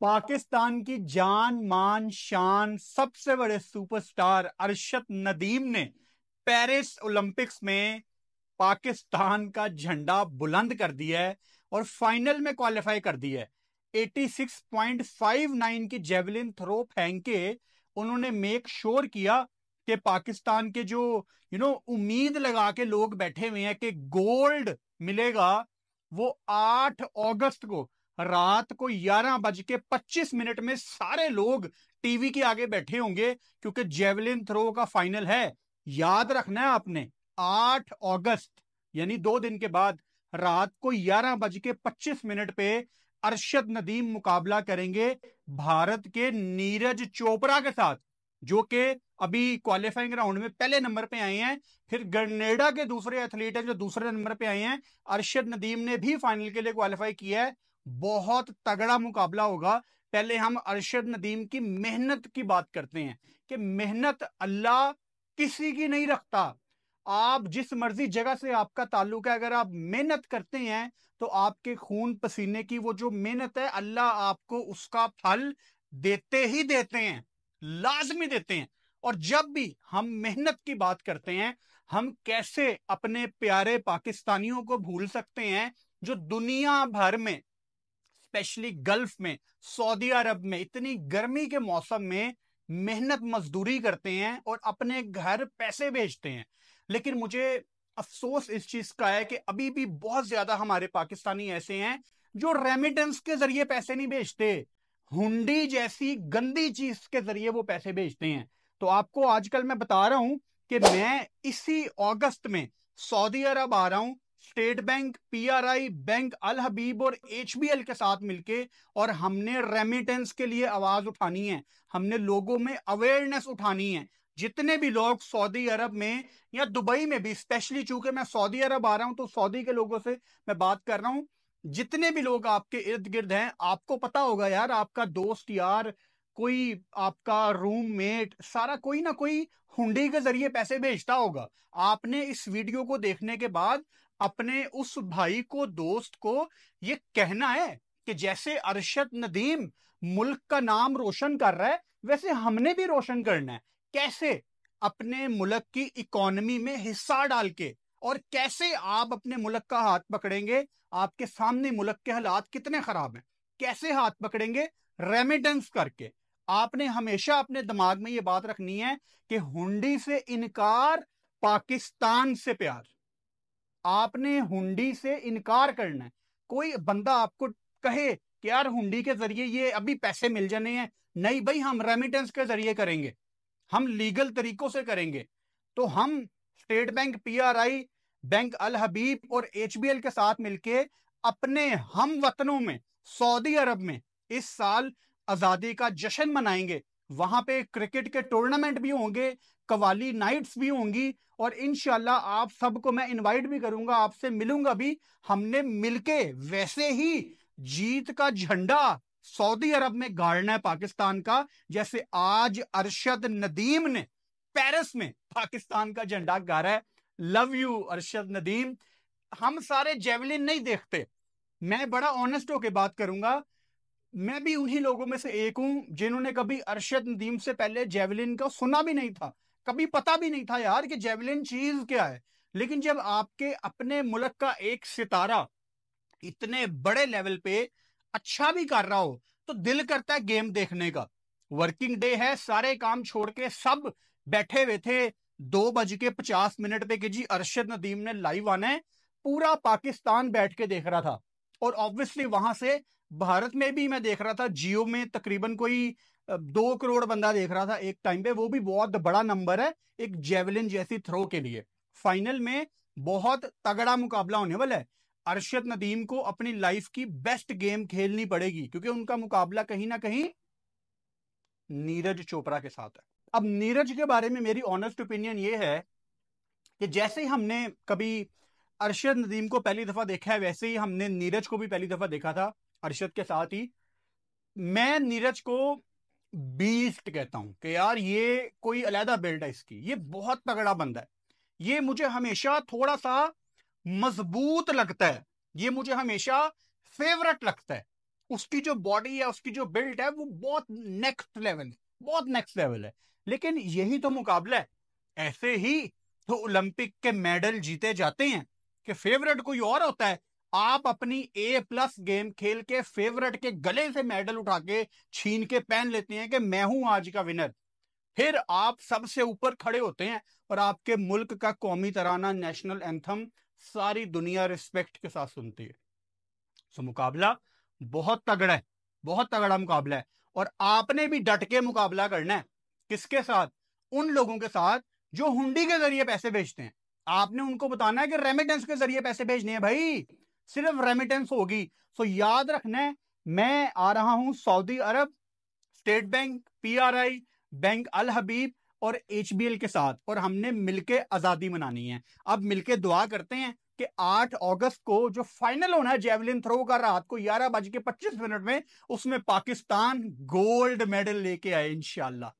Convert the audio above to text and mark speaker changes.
Speaker 1: पाकिस्तान की जान मान शान सबसे बड़े सुपरस्टार अरशद नदीम ने पेरिस ओलंपिक्स में पाकिस्तान का झंडा बुलंद कर दिया है और फाइनल में क्वालिफाई कर दिया है 86.59 की जेवलिन थ्रो फेंक के उन्होंने मेक श्योर किया कि पाकिस्तान के जो यू नो उम्मीद लगा के लोग बैठे हुए हैं कि गोल्ड मिलेगा वो 8 अगस्त को रात को ग्यारह बज के पच्चीस मिनट में सारे लोग टीवी के आगे बैठे होंगे क्योंकि जेवलिन थ्रो का फाइनल है याद रखना है आपने आठ अगस्त यानी दो दिन के बाद रात को ग्यारह बज के पच्चीस मिनट पे अरशद नदीम मुकाबला करेंगे भारत के नीरज चोपड़ा के साथ जो कि अभी क्वालिफाइंग राउंड में पहले नंबर पे आए हैं फिर ग्रनेडा के दूसरे एथलीट हैं जो दूसरे नंबर पे आए हैं अरशद नदीम ने भी फाइनल के लिए क्वालिफाई किया है बहुत तगड़ा मुकाबला होगा पहले हम अरशद नदीम की मेहनत की बात करते हैं कि मेहनत अल्लाह किसी की नहीं रखता आप जिस मर्जी जगह से आपका ताल्लुक है अगर आप मेहनत करते हैं तो आपके खून पसीने की वो जो मेहनत है अल्लाह आपको उसका फल देते ही देते हैं लाजमी देते हैं और जब भी हम मेहनत की बात करते हैं हम कैसे अपने प्यारे पाकिस्तानियों को भूल सकते हैं जो दुनिया भर में स्पेशली गल्फ में सऊदी अरब में इतनी गर्मी के मौसम में मेहनत मजदूरी करते हैं और अपने घर पैसे भेजते हैं लेकिन मुझे अफसोस इस चीज का है कि अभी भी बहुत ज्यादा हमारे पाकिस्तानी ऐसे हैं जो रेमिटेंस के जरिए पैसे नहीं भेजते हुंडी जैसी गंदी चीज के जरिए वो पैसे भेजते हैं तो आपको आजकल मैं बता रहा हूं कि मैं इसी अगस्त में सऊदी अरब आ रहा हूं State Bank PRI bank Al Habib और एचबीएल के साथ मिलके और हमने रेमिटेंस के लिए आवाज उठानी है हमने लोगों में अवेयरनेस उठानी है जितने भी लोग सऊदी अरब में या दुबई में भी स्पेशली चूंकि मैं सऊदी अरब आ रहा हूं तो सऊदी के लोगों से मैं बात कर रहा हूं जितने भी लोग आपके इर्द गिर्द हैं आपको पता होगा यार आपका दोस्त यार कोई आपका रूममेट सारा कोई ना कोई हुंडी के जरिए पैसे भेजता होगा आपने इस वीडियो को देखने के बाद अपने उस भाई को दोस्त को ये कहना है कि जैसे अरशद नदीम मुल्क का नाम रोशन कर रहा है वैसे हमने भी रोशन करना है कैसे अपने मुल्क की इकोनॉमी में हिस्सा डाल के और कैसे आप अपने मुल्क का हाथ पकड़ेंगे आपके सामने मुल्क के हालात कितने खराब हैं कैसे हाथ पकड़ेंगे रेमिटेंस करके आपने हमेशा अपने दिमाग में ये बात रखनी है कि हुंडी से इनकार पाकिस्तान से प्यार आपने हुंडी से इनकार करना है कोई बंदा आपको कहे कि यार हुंडी के जरिए ये अभी पैसे मिल जाने हैं नहीं भाई हम रेमिटेंस के जरिए करेंगे हम लीगल तरीकों से करेंगे तो हम State Bank PRI bank Al Habib और एचबीएल के साथ मिलके अपने हम वतनों में सऊदी अरब में इस साल आजादी का जश्न मनाएंगे वहां पे क्रिकेट के टूर्नामेंट भी होंगे कवाली नाइट्स भी होंगी और इनशाला आप सबको मैं इनवाइट भी करूंगा आपसे मिलूंगा भी हमने मिलके वैसे ही जीत का झंडा सऊदी अरब में गाड़ना है पाकिस्तान का जैसे आज अरशद नदीम ने पेरिस में पाकिस्तान का झंडा गाड़ा है लव यू अरशद नदीम हम सारे जेवलिन नहीं देखते मैं बड़ा ऑनेस्ट होके बात करूंगा मैं भी उन्हीं लोगों में से एक हूं जिन्होंने कभी अरशद नदीम से पहले जेवलिन का सुना भी नहीं था कभी पता भी नहीं था यार कि जेवलिन चीज क्या है लेकिन जब आपके अपने मुल्क का एक सितारा इतने बड़े लेवल पे अच्छा भी कर रहा हो तो दिल करता है गेम देखने का वर्किंग डे है सारे काम छोड़ के सब बैठे हुए थे दो बज के पचास मिनट पे कि जी अरशद नदीम ने लाइव आना है पूरा पाकिस्तान बैठ के देख रहा था और ऑब्वियसली वहां से भारत में भी मैं देख रहा था जियो में तकरीबन कोई दो करोड़ बंदा देख रहा था एक टाइम पे वो भी बहुत बड़ा नंबर है एक जेवलिन जैसी थ्रो के लिए फाइनल में बहुत तगड़ा मुकाबला होने वाला है अरशद नदीम को अपनी लाइफ की बेस्ट गेम खेलनी पड़ेगी क्योंकि उनका मुकाबला कहीं ना कहीं नीरज चोपड़ा के साथ है अब नीरज के बारे में मेरी ऑनेस्ट ओपिनियन ये है कि जैसे ही हमने कभी अरशद नदीम को पहली दफा देखा है वैसे ही हमने नीरज को भी पहली दफा देखा था अरशद के साथ ही मैं नीरज को बीस्ट कहता हूं कि यार ये कोई अलहदा बिल्ड है इसकी ये बहुत तगड़ा बंदा है ये मुझे हमेशा थोड़ा सा मजबूत लगता है ये मुझे हमेशा फेवरेट लगता है उसकी जो बॉडी है उसकी जो बिल्ट है वो बहुत नेक्स्ट लेवल है बहुत नेक्स्ट लेवल है लेकिन यही तो मुकाबला है ऐसे ही तो ओलंपिक के मेडल जीते जाते हैं कि फेवरेट कोई और होता है आप अपनी ए प्लस गेम खेल के फेवरेट के गले से मेडल उठा के छीन के पहन लेते हैं कि मैं हूं आज का विनर फिर आप सबसे ऊपर खड़े होते हैं और आपके मुल्क का कौमी तराना नेशनल एंथम सारी दुनिया रिस्पेक्ट के साथ सुनती है सो मुकाबला बहुत तगड़ा है बहुत तगड़ा मुकाबला है और आपने भी डट के मुकाबला करना है किसके साथ उन लोगों के साथ जो हुंडी के जरिए पैसे भेजते हैं आपने उनको बताना है कि रेमिटेंस के जरिए पैसे भेजने हैं भाई सिर्फ रेमिटेंस होगी सो याद रखना मैं आ रहा हूं Saudi Arab State Bank PRI bank Al Habib और एच के साथ और हमने मिलके आजादी मनानी है अब मिलके दुआ करते हैं कि 8 अगस्त को जो फाइनल होना है जेवलिन थ्रो का रात को ग्यारह बज के पच्चीस मिनट में उसमें पाकिस्तान गोल्ड मेडल लेके आए इनशाला